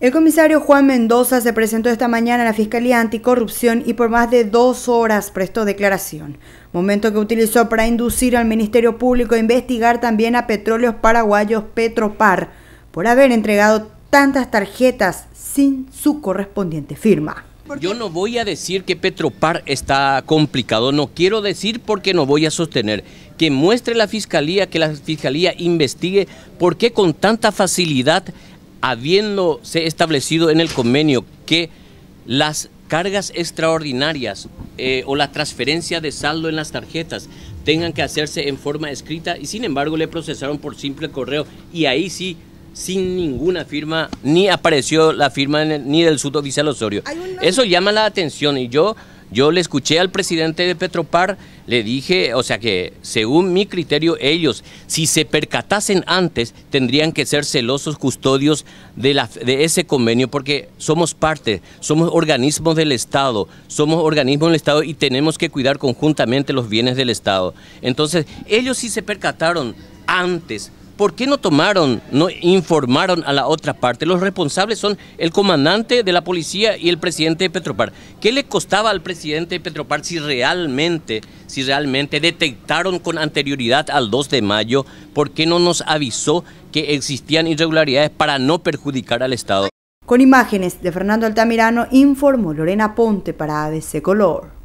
El comisario Juan Mendoza se presentó esta mañana a la Fiscalía Anticorrupción y por más de dos horas prestó declaración, momento que utilizó para inducir al Ministerio Público a investigar también a Petróleos Paraguayos Petropar por haber entregado tantas tarjetas sin su correspondiente firma. Yo no voy a decir que Petropar está complicado, no quiero decir porque no voy a sostener. Que muestre la fiscalía, que la fiscalía investigue por qué con tanta facilidad habiéndose establecido en el convenio que las cargas extraordinarias eh, o la transferencia de saldo en las tarjetas tengan que hacerse en forma escrita y sin embargo le procesaron por simple correo y ahí sí sin ninguna firma, ni apareció la firma ni del sudovice Osorio. Eso llama la atención y yo yo le escuché al presidente de Petropar, le dije, o sea que según mi criterio, ellos, si se percatasen antes, tendrían que ser celosos custodios de, la, de ese convenio, porque somos parte, somos organismos del Estado, somos organismos del Estado y tenemos que cuidar conjuntamente los bienes del Estado. Entonces, ellos sí se percataron antes ¿por qué no tomaron, no informaron a la otra parte? Los responsables son el comandante de la policía y el presidente de Petropar. ¿Qué le costaba al presidente de Petropar si realmente, si realmente detectaron con anterioridad al 2 de mayo, por qué no nos avisó que existían irregularidades para no perjudicar al Estado? Con imágenes de Fernando Altamirano informó Lorena Ponte para ABC Color.